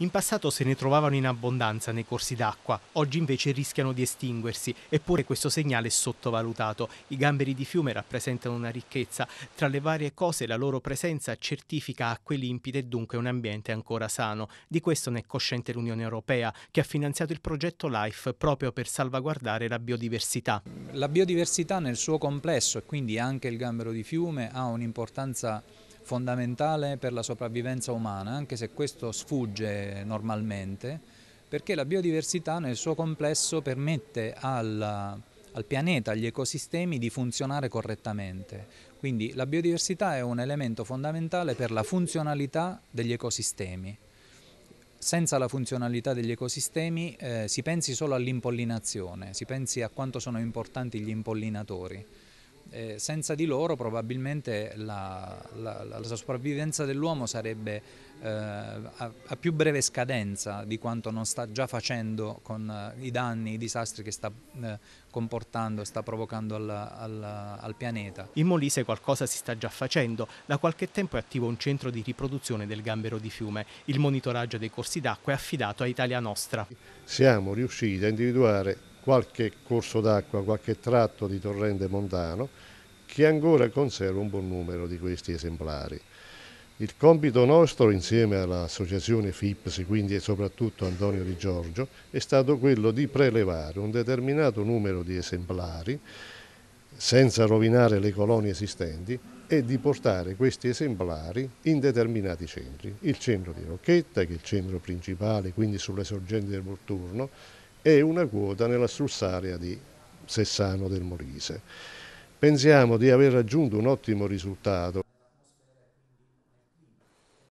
In passato se ne trovavano in abbondanza nei corsi d'acqua, oggi invece rischiano di estinguersi, eppure questo segnale è sottovalutato. I gamberi di fiume rappresentano una ricchezza, tra le varie cose la loro presenza certifica acque limpide e dunque un ambiente ancora sano. Di questo ne è cosciente l'Unione Europea, che ha finanziato il progetto LIFE proprio per salvaguardare la biodiversità. La biodiversità nel suo complesso e quindi anche il gambero di fiume ha un'importanza fondamentale per la sopravvivenza umana, anche se questo sfugge normalmente, perché la biodiversità nel suo complesso permette alla, al pianeta, agli ecosistemi di funzionare correttamente. Quindi la biodiversità è un elemento fondamentale per la funzionalità degli ecosistemi. Senza la funzionalità degli ecosistemi eh, si pensi solo all'impollinazione, si pensi a quanto sono importanti gli impollinatori eh, senza di loro probabilmente la, la, la sopravvivenza dell'uomo sarebbe eh, a, a, più breve scadenza di quanto non sta già facendo con eh, i danni, i disastri che sta eh, comportando, sta provocando al, al, al pianeta. In Molise qualcosa si sta già facendo. Da qualche tempo è attivo un centro di riproduzione del gambero di fiume. Il monitoraggio dei corsi d'acqua è affidato a Italia Nostra. Siamo riusciti a individuare qualche corso d'acqua, qualche tratto di torrente montano che ancora conserva un buon numero di questi esemplari. Il compito nostro, insieme all'associazione FIPS, quindi e soprattutto Antonio Di Giorgio, è stato quello di prelevare un determinato numero di esemplari senza rovinare le colonie esistenti e di portare questi esemplari in determinati centri. Il centro di Rocchetta, che è il centro principale, quindi sulle sorgenti del Volturno, e una quota nella strussaria di Sessano del Molise. Pensiamo di aver raggiunto un ottimo risultato.